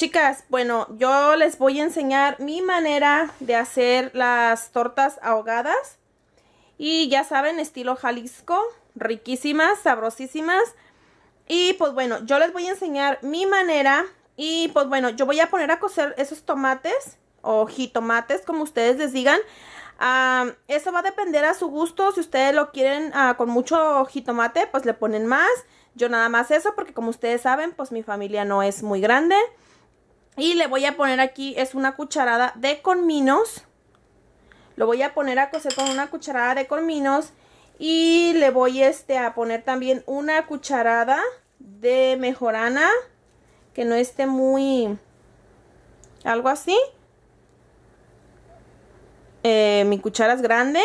Chicas, bueno, yo les voy a enseñar mi manera de hacer las tortas ahogadas. Y ya saben, estilo Jalisco, riquísimas, sabrosísimas. Y pues bueno, yo les voy a enseñar mi manera. Y pues bueno, yo voy a poner a cocer esos tomates o jitomates, como ustedes les digan. Ah, eso va a depender a su gusto. Si ustedes lo quieren ah, con mucho jitomate, pues le ponen más. Yo nada más eso, porque como ustedes saben, pues mi familia no es muy grande. Y le voy a poner aquí, es una cucharada de colminos. Lo voy a poner a cocer con una cucharada de colminos. Y le voy este, a poner también una cucharada de mejorana. Que no esté muy... Algo así. Eh, mi cuchara es grande.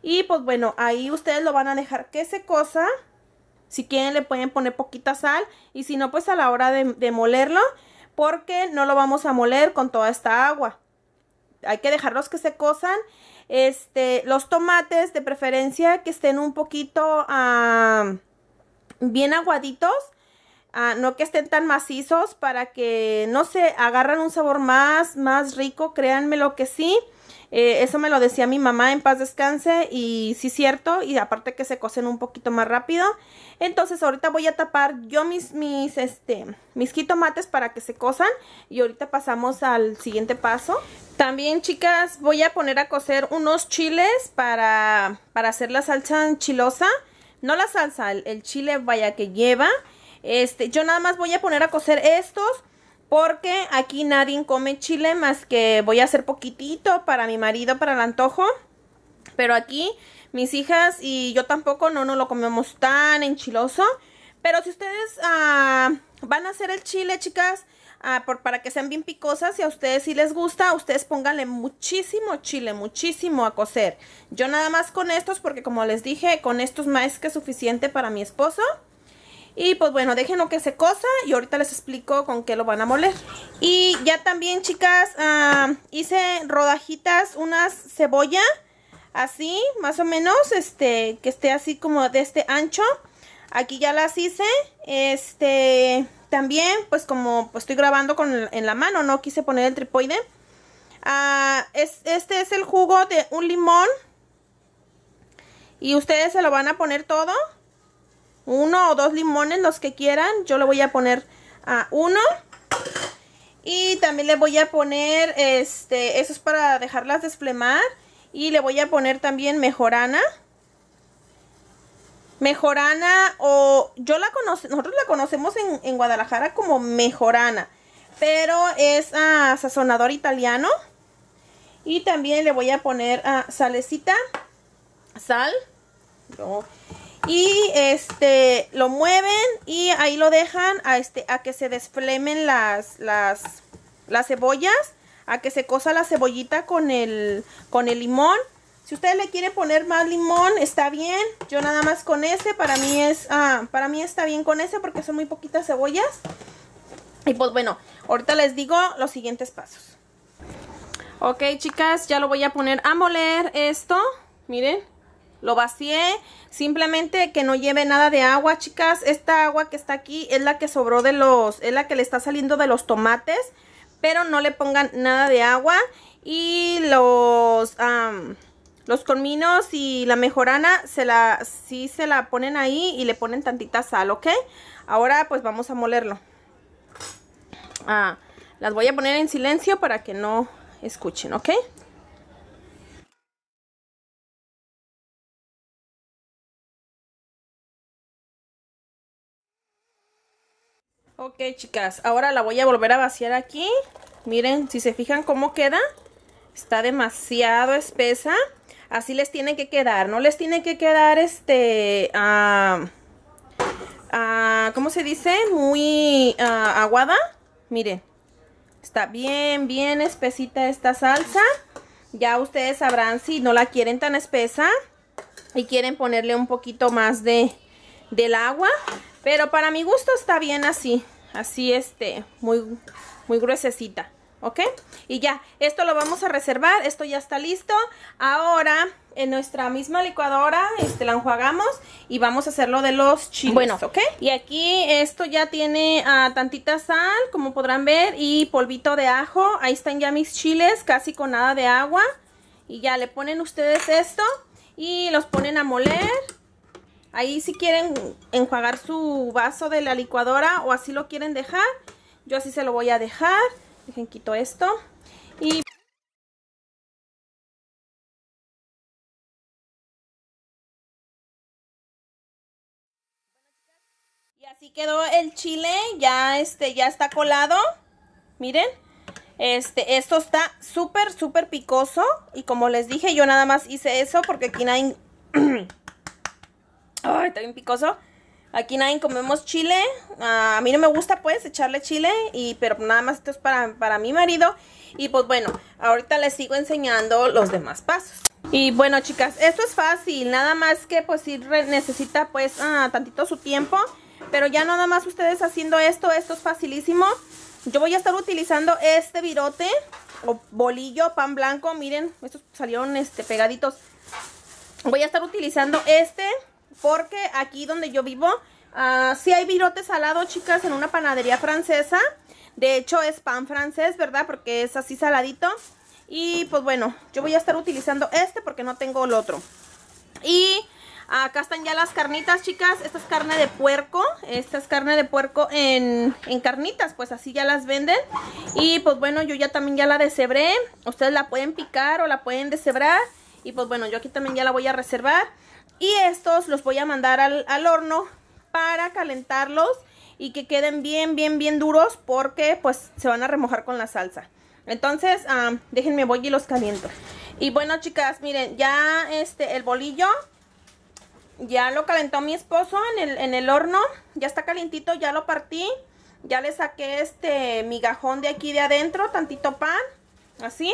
Y pues bueno, ahí ustedes lo van a dejar que se cosa. Si quieren le pueden poner poquita sal. Y si no, pues a la hora de, de molerlo porque no lo vamos a moler con toda esta agua. Hay que dejarlos que se cosan. Este, los tomates de preferencia que estén un poquito bien aguaditos, ah, no que estén tan macizos para que, no se agarran un sabor más, más rico, créanme lo que sí. Eh, eso me lo decía mi mamá en paz descanse y sí cierto, y aparte que se cocen un poquito más rápido. Entonces ahorita voy a tapar yo mis, mis, este, mis jitomates para que se cosan y ahorita pasamos al siguiente paso. También chicas voy a poner a cocer unos chiles para, para hacer la salsa chilosa No la salsa, el, el chile vaya que lleva. Este, yo nada más voy a poner a cocer estos porque aquí nadie come chile más que voy a hacer poquitito para mi marido, para el antojo. Pero aquí mis hijas y yo tampoco no nos lo comemos tan enchiloso. Pero si ustedes ah, van a hacer el chile, chicas, ah, para que sean bien picosas y a ustedes si les gusta, ustedes pónganle muchísimo chile, muchísimo a cocer. Yo nada más con estos, porque como les dije, con estos más que suficiente para mi esposo. Y pues bueno, déjenlo que se cosa y ahorita les explico con qué lo van a moler. Y ya también, chicas, ah, hice rodajitas, unas cebolla, así, más o menos, este, que esté así como de este ancho. Aquí ya las hice, este, también, pues como pues, estoy grabando con, en la mano, no quise poner el tripoide. Ah, este es el jugo de un limón. Y ustedes se lo van a poner todo uno o dos limones, los que quieran. Yo le voy a poner a uno. Y también le voy a poner, este, eso es para dejarlas desplemar. Y le voy a poner también mejorana. Mejorana o yo la conozco nosotros la conocemos en, Guadalajara como mejorana. Pero es a sazonador italiano. Y también le voy a poner a salecita, sal y este lo mueven y ahí lo dejan a este a que se desflemen las las cebollas a que se cosa la cebollita con el con el limón si ustedes le quieren poner más limón está bien yo nada más con ese para mí es ah, para mí está bien con ese porque son muy poquitas cebollas y pues bueno ahorita les digo los siguientes pasos ok chicas ya lo voy a poner a moler esto miren lo vacié, simplemente que no lleve nada de agua, chicas. Esta agua que está aquí es la que sobró de los, es la que le está saliendo de los tomates. Pero no le pongan nada de agua. Y los, los colminos y la mejorana se la, sí se la ponen ahí y le ponen tantita sal, ¿ok? Ahora pues vamos a molerlo. Ah, las voy a poner en silencio para que no escuchen, ¿ok? Ok, chicas, ahora la voy a volver a vaciar aquí. Miren, si se fijan cómo queda, está demasiado espesa. Así les tiene que quedar, no les tiene que quedar este... como ah, ah, ¿Cómo se dice? Muy ah, aguada. Miren, está bien, bien espesita esta salsa. Ya ustedes sabrán si no la quieren tan espesa y quieren ponerle un poquito más de, del agua. Pero para mi gusto está bien así así este, muy, muy gruesecita. ¿Ok? Y ya, esto lo vamos a reservar, esto ya está listo. Ahora, en nuestra misma licuadora, este, la enjuagamos y vamos a hacerlo de los chiles, bueno, ¿ok? Y aquí esto ya tiene ah, tantita sal, como podrán ver, y polvito de ajo. Ahí están ya mis chiles, casi con nada de agua. Y ya le ponen ustedes esto y los ponen a moler. Ahí si quieren enjuagar su vaso de la licuadora o así lo quieren dejar. Yo así se lo voy a dejar. Dejen, quito esto. Y... así quedó el chile. Ya, este, ya está colado. Miren. Este, esto está súper, súper picoso. Y como les dije, yo nada más hice eso porque aquí nadie... Ay, está bien picoso. Aquí nadie comemos chile. Ah, a mí no me gusta, pues, echarle chile. pero nada más esto es para, para mi marido. Y pues bueno, ahorita les sigo enseñando los demás pasos. Y bueno, chicas, esto es fácil. Nada más que pues sí necesita pues ah, tantito su tiempo. Pero ya nada más ustedes haciendo esto, esto es facilísimo. Yo voy a estar utilizando este virote o bolillo, pan blanco. Miren, estos salieron este, pegaditos. Voy a estar utilizando este porque aquí donde yo vivo, ah, sí hay virote salado, chicas, en una panadería francesa. De hecho, es pan francés, ¿verdad? Porque es así saladito. Y pues bueno, yo voy a estar utilizando este porque no tengo el otro. Y acá están ya las carnitas, chicas. Esta es carne de puerco. Esta es carne de puerco en, en carnitas, pues así ya las venden. Y pues bueno, yo ya también ya la deshebré. Ustedes la pueden picar o la pueden deshebrar. Y pues bueno, yo aquí también ya la voy a reservar. Y estos los voy a mandar al, horno para calentarlos y que queden bien, bien, bien duros porque pues se van a remojar con la salsa. Entonces, ah, déjenme, voy y los caliento. Y bueno, chicas, miren, ya este, el bolillo ya lo calentó mi esposo en el, en el horno. Ya está calientito, ya lo partí. Ya le saqué este migajón de aquí de adentro, tantito pan, así.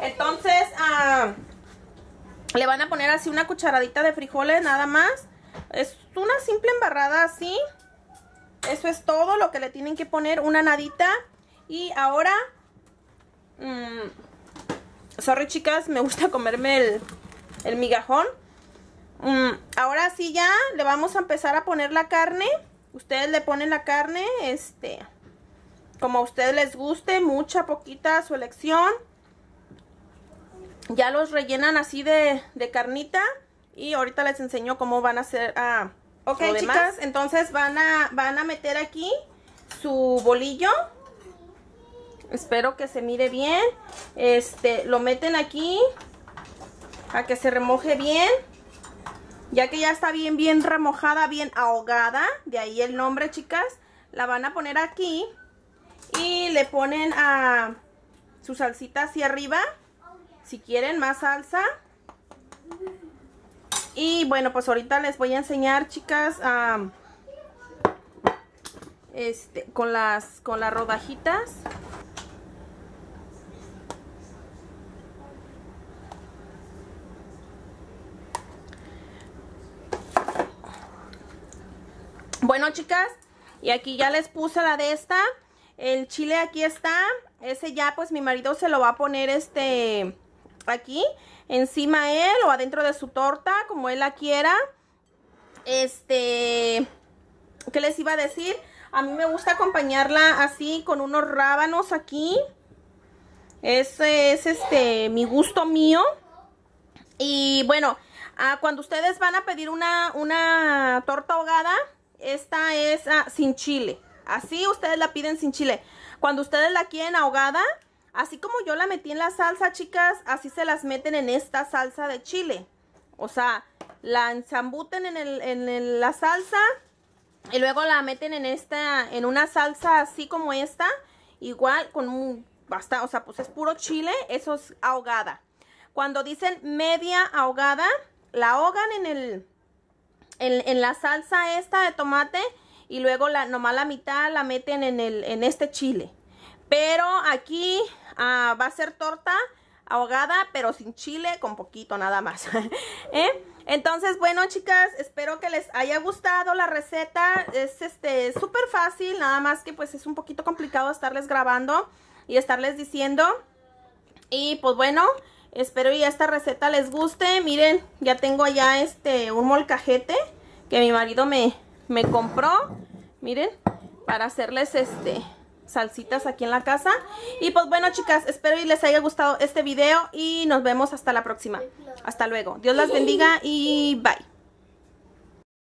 Entonces, ah, le van a poner así una cucharadita de frijoles nada más. Es una simple embarrada así. Eso es todo lo que le tienen que poner, una nadita. Y ahora, mm, sorry chicas, me gusta comerme el, migajón. Mm, ahora sí ya le vamos a empezar a poner la carne. Ustedes le ponen la carne, este, como a ustedes les guste, mucha, poquita, su elección ya los rellenan así de, carnita y ahorita les enseño cómo van a hacer a ah, ok chicas entonces van a van a meter aquí su bolillo espero que se mire bien este lo meten aquí a que se remoje bien ya que ya está bien bien remojada bien ahogada de ahí el nombre chicas la van a poner aquí y le ponen a su salsita hacia arriba si quieren más salsa. Y bueno, pues ahorita les voy a enseñar, chicas, este, con, las, con las rodajitas. Bueno, chicas, y aquí ya les puse la de esta. El chile aquí está. Ese ya, pues, mi marido se lo va a poner, este aquí encima él o adentro de su torta, como él la quiera. Este, ¿qué les iba a decir? A mí me gusta acompañarla así con unos rábanos aquí. Ese es este mi gusto mío. Y bueno, ah, cuando ustedes van a pedir una, torta ahogada, esta es ah, sin chile. Así ustedes la piden sin chile. Cuando ustedes la quieren ahogada, Así como yo la metí en la salsa, chicas, así se las meten en esta salsa de chile. O sea, la ensambuten en, la salsa y luego la meten en esta, en una salsa así como esta. Igual con un, basta, o sea, pues es puro chile, eso es ahogada. Cuando dicen media ahogada, la ahogan en el, en, la salsa esta de tomate y luego la, nomás la mitad la meten en, el, en este chile. Pero aquí ah, va a ser torta ahogada, pero sin chile, con poquito nada más. ¿eh? Entonces, bueno, chicas, espero que les haya gustado la receta. Es este súper fácil, nada más que pues es un poquito complicado estarles grabando y estarles diciendo. Y pues bueno, espero y esta receta les guste. Miren, ya tengo allá este un molcajete que mi marido me, me compró. Miren, para hacerles este salsitas aquí en la casa. Y pues bueno, chicas, espero y les haya gustado este video y nos vemos hasta la próxima. Hasta luego. Dios las bendiga y bye.